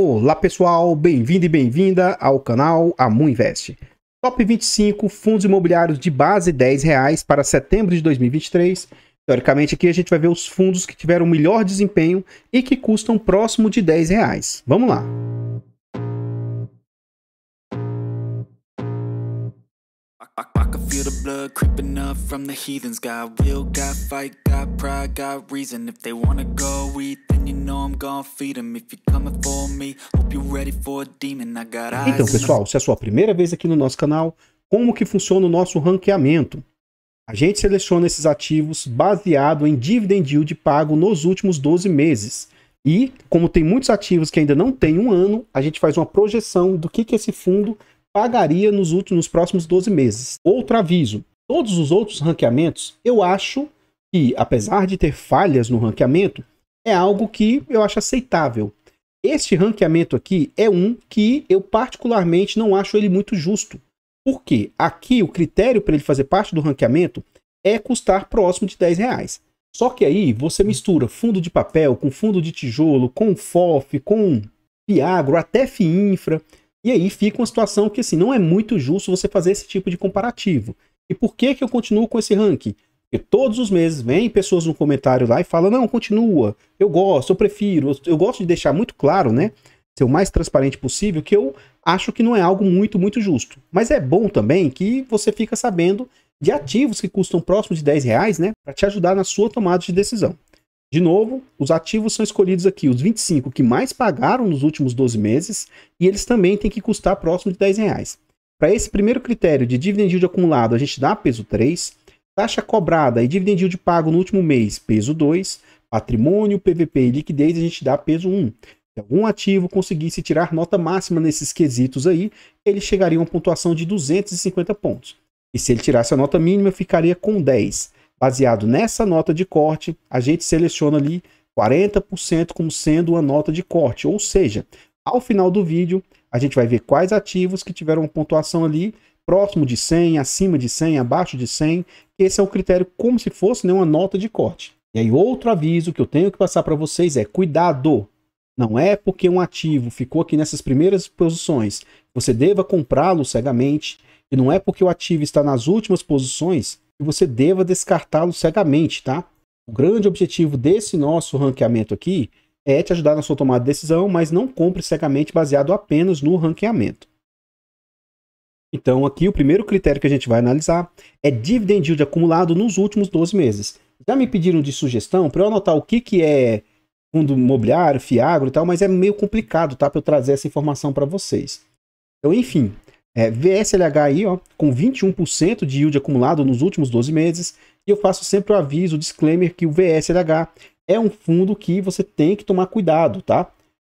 Olá pessoal, bem-vindo e bem-vinda ao canal Amu Invest. Top 25 fundos imobiliários de base R$10 para setembro de 2023. Teoricamente aqui a gente vai ver os fundos que tiveram o melhor desempenho e que custam próximo de R$10. Vamos lá! blood creeping up from the heathens Got will, got fight, got pride, got reason If they wanna go eat, then you know I'm gonna feed them If you're coming for me, hope you're ready for a demon I got eyes Então pessoal, se é a sua primeira vez aqui no nosso canal, como que funciona o nosso ranqueamento? A gente seleciona esses ativos baseado em dividend yield pago nos últimos 12 meses. E, como tem muitos ativos que ainda não tem um ano, a gente faz uma projeção do que, que esse fundo pagaria nos últimos nos próximos 12 meses. Outro aviso, todos os outros ranqueamentos, eu acho que, apesar de ter falhas no ranqueamento, é algo que eu acho aceitável. Este ranqueamento aqui é um que eu particularmente não acho ele muito justo. Porque aqui o critério para ele fazer parte do ranqueamento é custar próximo de 10 reais. Só que aí você mistura fundo de papel com fundo de tijolo, com FOF, com Piagro, até infra, E aí fica uma situação que assim, não é muito justo você fazer esse tipo de comparativo. E por que, que eu continuo com esse ranking? Porque todos os meses vem pessoas no comentário lá e falam, não, continua, eu gosto, eu prefiro, eu, eu gosto de deixar muito claro, né? Ser o mais transparente possível, que eu acho que não é algo muito, muito justo. Mas é bom também que você fica sabendo de ativos que custam próximo de 10 reais, né? Para te ajudar na sua tomada de decisão. De novo, os ativos são escolhidos aqui, os 25 que mais pagaram nos últimos 12 meses, e eles também têm que custar próximo de 10 reais. Para esse primeiro critério de dividend yield acumulado, a gente dá peso 3, taxa cobrada e dividend yield pago no último mês, peso 2, patrimônio, PVP e liquidez, a gente dá peso 1. Se algum ativo conseguisse tirar nota máxima nesses quesitos aí, ele chegaria a uma pontuação de 250 pontos. E se ele tirasse a nota mínima, ficaria com 10. Baseado nessa nota de corte, a gente seleciona ali 40% como sendo uma nota de corte, ou seja, ao final do vídeo, a gente vai ver quais ativos que tiveram pontuação ali próximo de 100, acima de 100, abaixo de 100. Esse é o critério como se fosse né, uma nota de corte. E aí outro aviso que eu tenho que passar para vocês é cuidado. Não é porque um ativo ficou aqui nessas primeiras posições, você deva comprá-lo cegamente, e não é porque o ativo está nas últimas posições que você deva descartá-lo cegamente, tá? O grande objetivo desse nosso ranqueamento aqui é te ajudar na sua tomada de decisão, mas não compre cegamente baseado apenas no ranqueamento. Então, aqui o primeiro critério que a gente vai analisar é dividend yield acumulado nos últimos 12 meses. Já me pediram de sugestão para eu anotar o que, que é fundo imobiliário, fiagro e tal, mas é meio complicado, tá? Para eu trazer essa informação para vocês. Então, enfim, é, VSLH aí, ó, com 21% de yield acumulado nos últimos 12 meses. E eu faço sempre o aviso, o disclaimer, que o VSLH é um fundo que você tem que tomar cuidado, tá?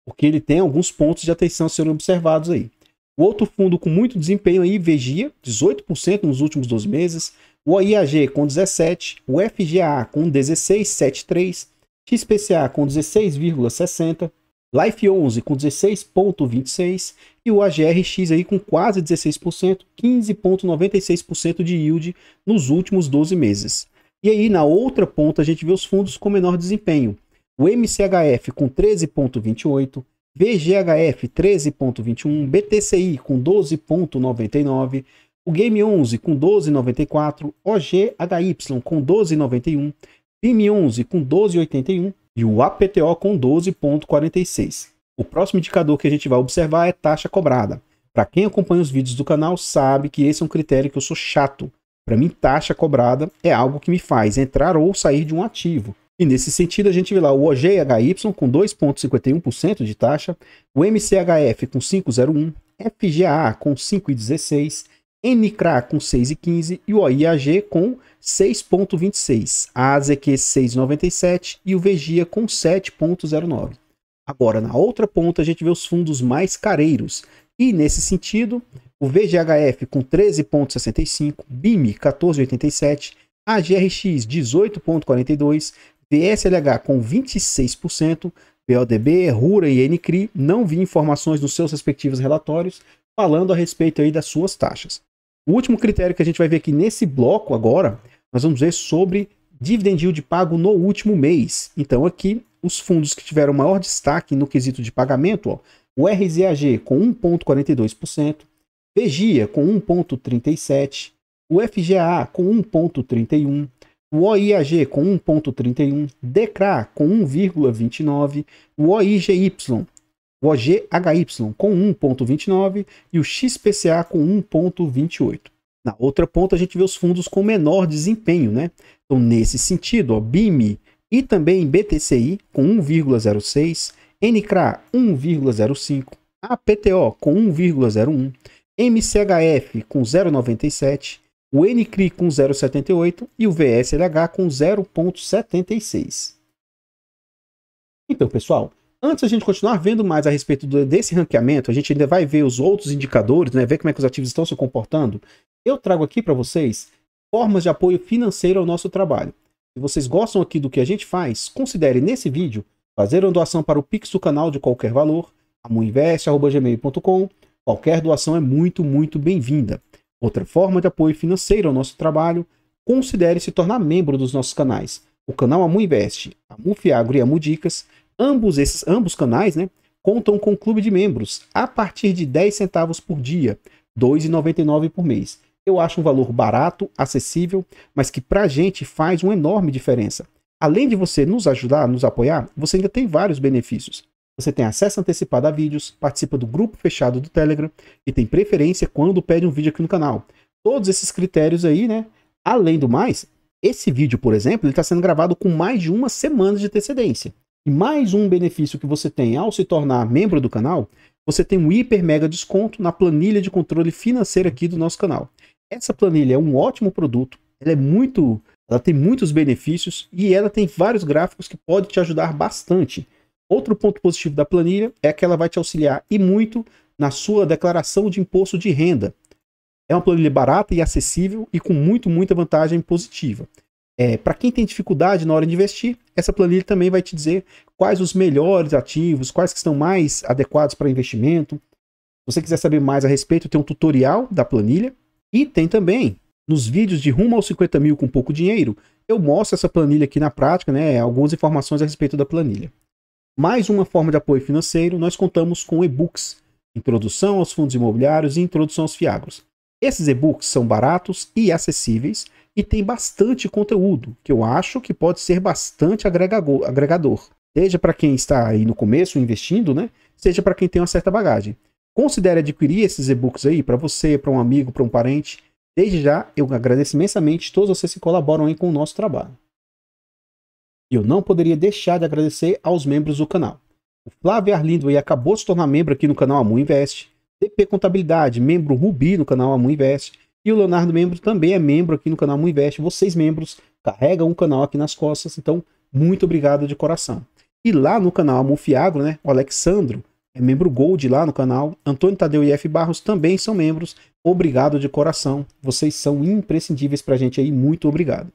Porque ele tem alguns pontos de atenção sendo observados aí. O outro fundo com muito desempenho aí, Vegia, 18% nos últimos 12 meses. O IAG com 17%, o FGA com 16,73%, XPCA com 16,60%, Life 11 com 16,26% e o AGRX aí com quase 16%, 15,96% de yield nos últimos 12 meses. E aí, na outra ponta, a gente vê os fundos com menor desempenho. O MCHF com 13,28, VGHF 13,21, BTCI com 12,99, o Game 11 com 12,94, OGHY com 12,91, PIM 11 com 12,81 e o APTO com 12,46. O próximo indicador que a gente vai observar é taxa cobrada. Para quem acompanha os vídeos do canal sabe que esse é um critério que eu sou chato. Para mim, taxa cobrada é algo que me faz entrar ou sair de um ativo. E nesse sentido, a gente vê lá o OGHY com 2,51% de taxa, o MCHF com 5,01%, FGA com 5,16%, NCRA com 6,15% e o OIAG com 6,26%, a AZQ 6,97% e o VGIA com 7,09%. Agora, na outra ponta, a gente vê os fundos mais careiros. E nesse sentido, o VGHF com 13,65, BIM 14,87, AGRX 18,42, VSLH com 26%, BODB, RURA e NCRI não vi informações nos seus respectivos relatórios falando a respeito aí das suas taxas. O último critério que a gente vai ver aqui nesse bloco agora, nós vamos ver sobre dividend yield pago no último mês. Então aqui, os fundos que tiveram maior destaque no quesito de pagamento, ó, o RZAG com 1,42%, PGIA com 1,37, o FGA com 1,31, o OIAG com 1,31, DECRA com 1,29, o OIGY, o OGHY com 1,29 e o XPCA com 1,28. Na outra ponta, a gente vê os fundos com menor desempenho, né? Então, nesse sentido, ó, BIMI e também BTCI com 1,06, NCRA 1,05, APTO com 1,01 MCHF com 0,97, o NCRI com 0,78 e o VSLH com 0,76. Então, pessoal, antes a gente continuar vendo mais a respeito do, desse ranqueamento, a gente ainda vai ver os outros indicadores, né, ver como é que os ativos estão se comportando. Eu trago aqui para vocês formas de apoio financeiro ao nosso trabalho. Se vocês gostam aqui do que a gente faz, considere nesse vídeo fazer uma doação para o Pix do canal de qualquer valor, amuinvest.gmail.com Qualquer doação é muito, muito bem-vinda. Outra forma de apoio financeiro ao nosso trabalho, considere se tornar membro dos nossos canais. O canal Amu Invest, Amu Fiagro e Amu Dicas, ambos esses ambos canais, né, contam com um clube de membros a partir de 10 centavos por dia, R$ 2,99 por mês. Eu acho um valor barato, acessível, mas que pra gente faz uma enorme diferença. Além de você nos ajudar, nos apoiar, você ainda tem vários benefícios. Você tem acesso antecipado a vídeos, participa do grupo fechado do Telegram e tem preferência quando pede um vídeo aqui no canal. Todos esses critérios aí, né? Além do mais, esse vídeo, por exemplo, está sendo gravado com mais de uma semana de antecedência. E mais um benefício que você tem ao se tornar membro do canal, você tem um hiper mega desconto na planilha de controle financeiro aqui do nosso canal. Essa planilha é um ótimo produto, ela é muito, ela tem muitos benefícios e ela tem vários gráficos que podem te ajudar bastante Outro ponto positivo da planilha é que ela vai te auxiliar e muito na sua declaração de imposto de renda. É uma planilha barata e acessível e com muito, muita vantagem positiva. É, Para quem tem dificuldade na hora de investir, essa planilha também vai te dizer quais os melhores ativos, quais que estão mais adequados para investimento. Se você quiser saber mais a respeito, tem um tutorial da planilha e tem também nos vídeos de rumo aos 50 mil com pouco dinheiro. Eu mostro essa planilha aqui na prática, né? Algumas informações a respeito da planilha mais uma forma de apoio financeiro, nós contamos com e-books, introdução aos fundos imobiliários e introdução aos fiagros. Esses e-books são baratos e acessíveis e têm bastante conteúdo, que eu acho que pode ser bastante agregador, seja para quem está aí no começo investindo, né? seja para quem tem uma certa bagagem. Considere adquirir esses e-books aí para você, para um amigo, para um parente. Desde já, eu agradeço imensamente todos vocês que colaboram aí com o nosso trabalho. E eu não poderia deixar de agradecer aos membros do canal. O Flávio Arlindo aí acabou de se tornar membro aqui no canal Amu Invest. TP Contabilidade, membro Rubi no canal Amu Invest. E o Leonardo Membro também é membro aqui no canal Amu Invest. Vocês, membros, carregam um canal aqui nas costas. Então, muito obrigado de coração. E lá no canal Amu Fiagro, né? O Alexandro é membro Gold lá no canal. Antônio Tadeu e F. Barros também são membros. Obrigado de coração. Vocês são imprescindíveis para a gente aí. Muito obrigado.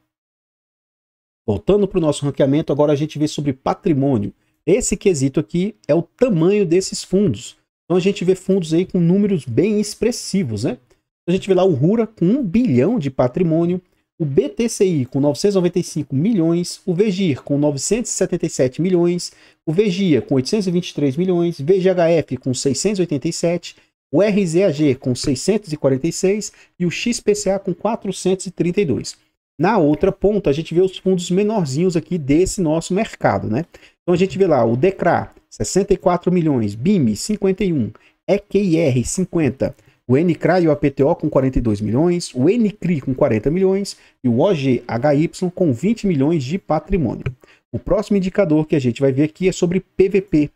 Voltando para o nosso ranqueamento, agora a gente vê sobre patrimônio. Esse quesito aqui é o tamanho desses fundos. Então a gente vê fundos aí com números bem expressivos, né? A gente vê lá o Rura com 1 bilhão de patrimônio, o BTCI com 995 milhões, o Vegir com 977 milhões, o Vegia com 823 milhões, VGHF com 687, o RZAG com 646 e o XPCA com 432. Na outra ponta, a gente vê os fundos menorzinhos aqui desse nosso mercado, né? Então a gente vê lá o DECRA, 64 milhões, BIM, 51, EQIR, 50, o NCRA e o APTO com 42 milhões, o NCRI com 40 milhões e o OGHY com 20 milhões de patrimônio. O próximo indicador que a gente vai ver aqui é sobre PVP,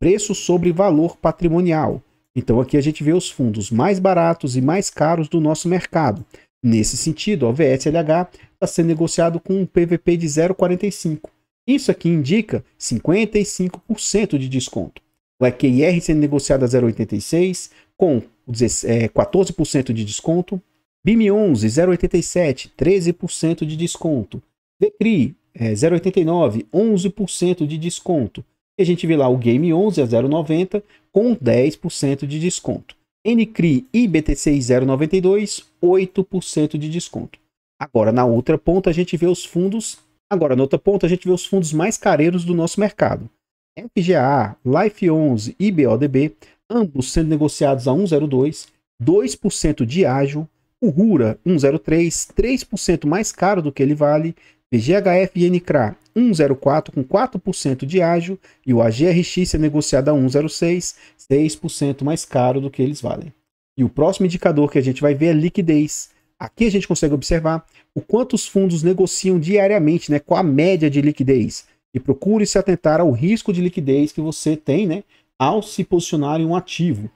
preço sobre valor patrimonial. Então aqui a gente vê os fundos mais baratos e mais caros do nosso mercado. Nesse sentido, o VSLH está sendo negociado com um PVP de 0,45. Isso aqui indica 55% de desconto. O EQIR sendo negociado a 0,86, com 14% é, de desconto. BIM11, 0,87, 13% de desconto. VECRI é, 0,89, 11% de desconto. E a gente vê lá o Game 11 a 0,90 com 10% de desconto. NCRI e BTC092, 8% de desconto. Agora, na outra ponta, a gente vê os fundos. Agora, na outra ponta, a gente vê os fundos mais careiros do nosso mercado. FGA, Life 11 e BODB, ambos sendo negociados a 1,02, 2% de ágil, o Rura 1,03, 3% mais caro do que ele vale, VGHF e NCRA 104 com 4% de ágio e o AGRX é negociado a 106, 6% mais caro do que eles valem. E o próximo indicador que a gente vai ver é liquidez. Aqui a gente consegue observar o quanto os fundos negociam diariamente, né, com a média de liquidez. E procure se atentar ao risco de liquidez que você tem, né, ao se posicionar em um ativo.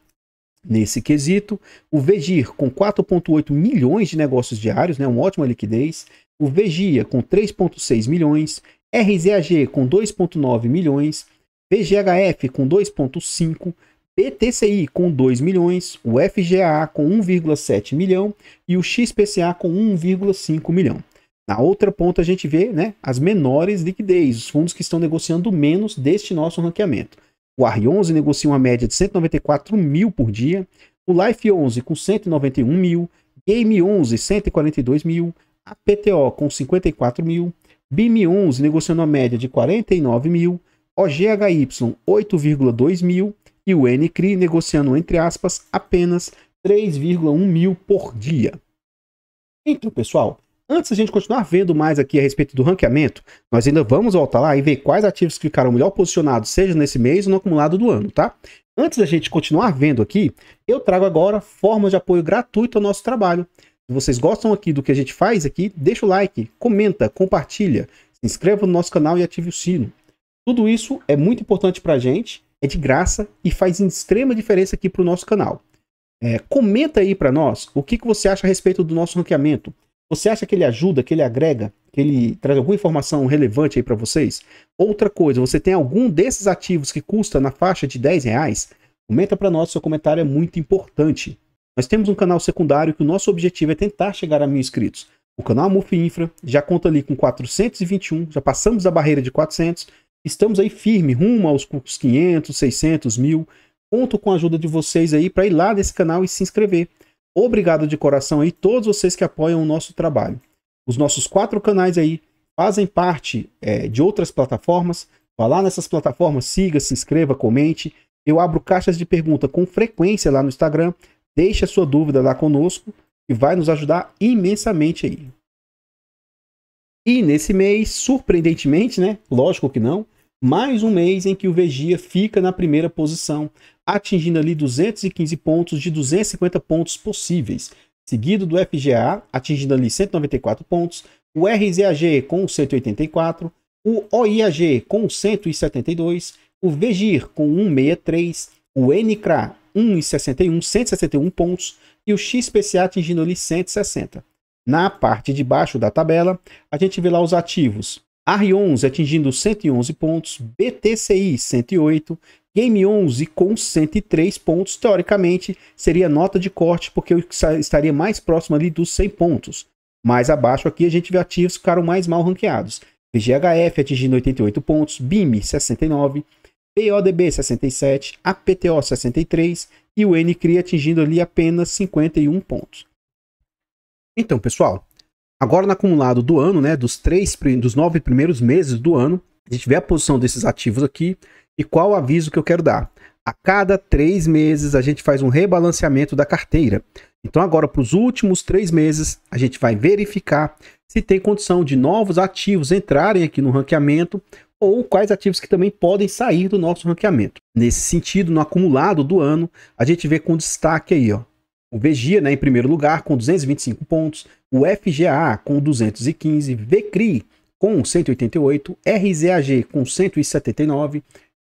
Nesse quesito, o VGIR, com 4,8 milhões de negócios diários, né, uma ótima liquidez, o VGIA com 3,6 milhões, RZAG com 2,9 milhões, VGHF com 2,5, BTCI com 2 milhões, o FGAA com 1,7 milhão e o XPCA com 1,5 milhão. Na outra ponta a gente vê né, as menores liquidez, os fundos que estão negociando menos deste nosso ranqueamento. O AR11 negocia uma média de 194 mil por dia, o Life 11 com 191 mil, Game 11 142 mil, a PTO com 54 mil, BIM11 negociando a média de 49 mil, OGHY 8,2 mil e o NCRI negociando, entre aspas, apenas 3,1 mil por dia. Então, pessoal, antes a gente continuar vendo mais aqui a respeito do ranqueamento, nós ainda vamos voltar lá e ver quais ativos que ficaram melhor posicionados, seja nesse mês ou no acumulado do ano, tá? Antes da gente continuar vendo aqui, eu trago agora formas de apoio gratuito ao nosso trabalho. Se vocês gostam aqui do que a gente faz aqui, deixa o like, comenta, compartilha, se inscreva no nosso canal e ative o sino. Tudo isso é muito importante para a gente, é de graça e faz extrema diferença aqui para o nosso canal. É, comenta aí para nós o que, que você acha a respeito do nosso ranqueamento. Você acha que ele ajuda, que ele agrega, que ele traz alguma informação relevante aí para vocês? Outra coisa, você tem algum desses ativos que custa na faixa de 10 reais? Comenta para nós, seu comentário é muito importante. Nós temos um canal secundário que o nosso objetivo é tentar chegar a mil inscritos. O canal Amuf Infra já conta ali com 421, já passamos a barreira de 400, estamos aí firme, rumo aos 500, 600, mil. Conto com a ajuda de vocês aí para ir lá nesse canal e se inscrever. Obrigado de coração aí todos vocês que apoiam o nosso trabalho. Os nossos quatro canais aí fazem parte é, de outras plataformas. Vá lá nessas plataformas, siga, se inscreva, comente. Eu abro caixas de pergunta com frequência lá no Instagram. Deixe a sua dúvida lá conosco, que vai nos ajudar imensamente aí. E nesse mês, surpreendentemente, né? Lógico que não, mais um mês em que o Vegia fica na primeira posição, atingindo ali 215 pontos de 250 pontos possíveis, seguido do FGA, atingindo ali 194 pontos, o RZAG com 184, o OIAG com 172, o Vegir com 163, o NCRA 1,61, 161 pontos, e o XPCA atingindo-lhe 160. Na parte de baixo da tabela, a gente vê lá os ativos. r 11 atingindo 111 pontos, BTCI 108, Game11 com 103 pontos, teoricamente seria nota de corte porque eu estaria mais próximo ali dos 100 pontos. Mais abaixo aqui a gente vê ativos que ficaram mais mal ranqueados. VGHF atingindo 88 pontos, BIM 69, PODB 67, a PTO 63 e o NCRI atingindo ali apenas 51 pontos. Então, pessoal, agora no acumulado do ano, né, dos três dos nove primeiros meses do ano, a gente vê a posição desses ativos aqui e qual o aviso que eu quero dar. A cada três meses a gente faz um rebalanceamento da carteira. Então, agora para os últimos três meses, a gente vai verificar se tem condição de novos ativos entrarem aqui no ranqueamento ou quais ativos que também podem sair do nosso ranqueamento. Nesse sentido, no acumulado do ano, a gente vê com destaque aí, ó, o VGIA né, em primeiro lugar com 225 pontos, o FGA com 215, VCRI com 188, RZAG com 179,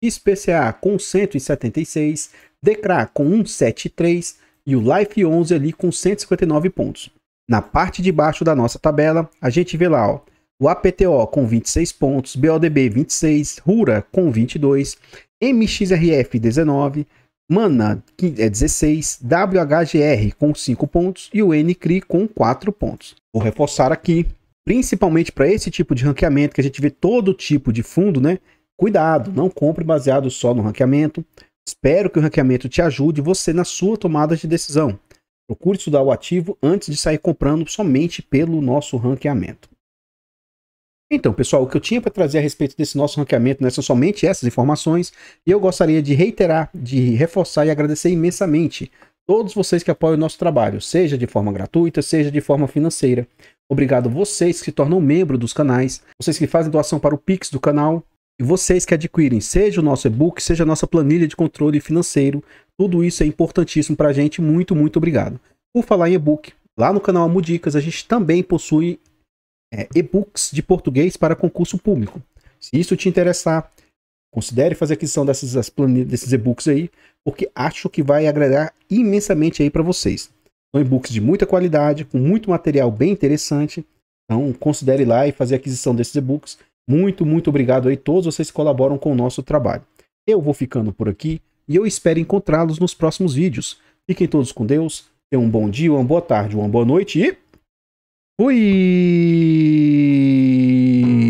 XPCA com 176, DECRA com 173 e o Life 11 ali com 159 pontos. Na parte de baixo da nossa tabela, a gente vê lá, ó, o APTO com 26 pontos, BODB 26, Rura com 22, MXRF 19, Mana é 16, WHGR com 5 pontos e o NCRI com 4 pontos. Vou reforçar aqui, principalmente para esse tipo de ranqueamento que a gente vê todo tipo de fundo, né? Cuidado, não compre baseado só no ranqueamento. Espero que o ranqueamento te ajude você na sua tomada de decisão. Procure estudar o ativo antes de sair comprando somente pelo nosso ranqueamento. Então, pessoal, o que eu tinha para trazer a respeito desse nosso ranqueamento né, são somente essas informações e eu gostaria de reiterar, de reforçar e agradecer imensamente todos vocês que apoiam o nosso trabalho, seja de forma gratuita, seja de forma financeira. Obrigado vocês que se tornam membro dos canais, vocês que fazem doação para o Pix do canal e vocês que adquirem, seja o nosso e-book, seja a nossa planilha de controle financeiro. Tudo isso é importantíssimo para a gente. Muito, muito obrigado. Por falar em e-book, lá no canal Amudicas a gente também possui é, e-books de português para concurso público. Se isso te interessar, considere fazer aquisição dessas, desses e-books aí, porque acho que vai agregar imensamente aí para vocês. São e-books de muita qualidade, com muito material bem interessante. Então, considere lá e fazer aquisição desses e-books. Muito, muito obrigado aí. Todos vocês colaboram com o nosso trabalho. Eu vou ficando por aqui e eu espero encontrá-los nos próximos vídeos. Fiquem todos com Deus. Tenham um bom dia, uma boa tarde, uma boa noite e. Fui!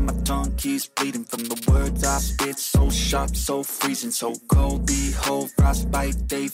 keys bleeding from the words I spit. So sharp, so freezing, so cold. Behold, frostbite, they